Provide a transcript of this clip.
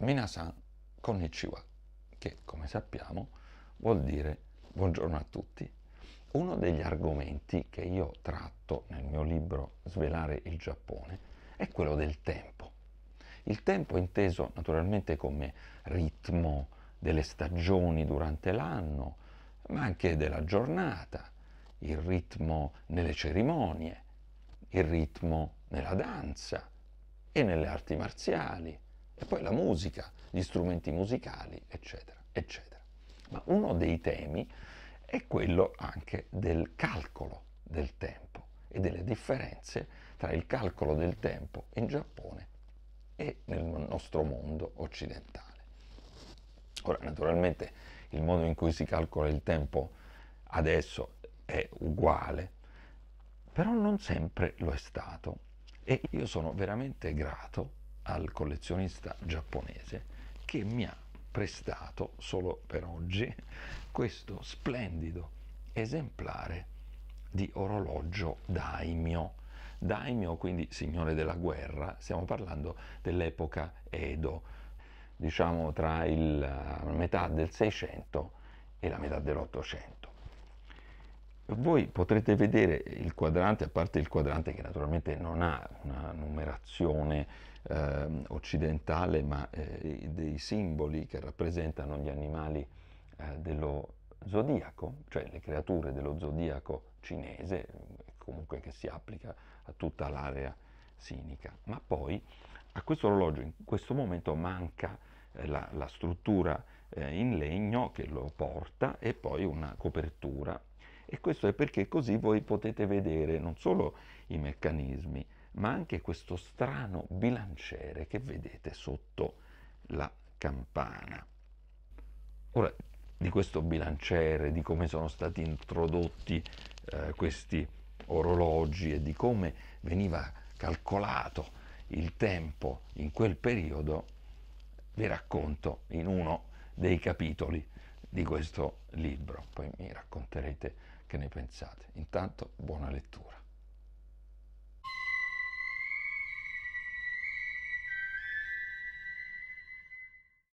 Minasan Konnichiwa, che come sappiamo vuol dire buongiorno a tutti. Uno degli argomenti che io tratto nel mio libro Svelare il Giappone è quello del tempo. Il tempo inteso naturalmente come ritmo delle stagioni durante l'anno, ma anche della giornata, il ritmo nelle cerimonie, il ritmo nella danza e nelle arti marziali, e poi la musica, gli strumenti musicali, eccetera, eccetera. Ma uno dei temi è quello anche del calcolo del tempo e delle differenze tra il calcolo del tempo in Giappone e nel nostro mondo occidentale. Ora, naturalmente, il modo in cui si calcola il tempo adesso è uguale, però non sempre lo è stato. E io sono veramente grato al collezionista giapponese che mi ha prestato solo per oggi questo splendido esemplare di orologio daimyo. Daimyo quindi signore della guerra, stiamo parlando dell'epoca Edo, diciamo tra il, la metà del 600 e la metà dell'800 voi potrete vedere il quadrante, a parte il quadrante che naturalmente non ha una numerazione eh, occidentale, ma eh, dei simboli che rappresentano gli animali eh, dello zodiaco, cioè le creature dello zodiaco cinese, comunque che si applica a tutta l'area sinica. Ma poi a questo orologio in questo momento manca eh, la, la struttura eh, in legno che lo porta e poi una copertura e questo è perché così voi potete vedere non solo i meccanismi, ma anche questo strano bilanciere che vedete sotto la campana. Ora, di questo bilanciere, di come sono stati introdotti eh, questi orologi e di come veniva calcolato il tempo in quel periodo, vi racconto in uno dei capitoli di questo libro. Poi mi racconterete che ne pensate? Intanto buona lettura.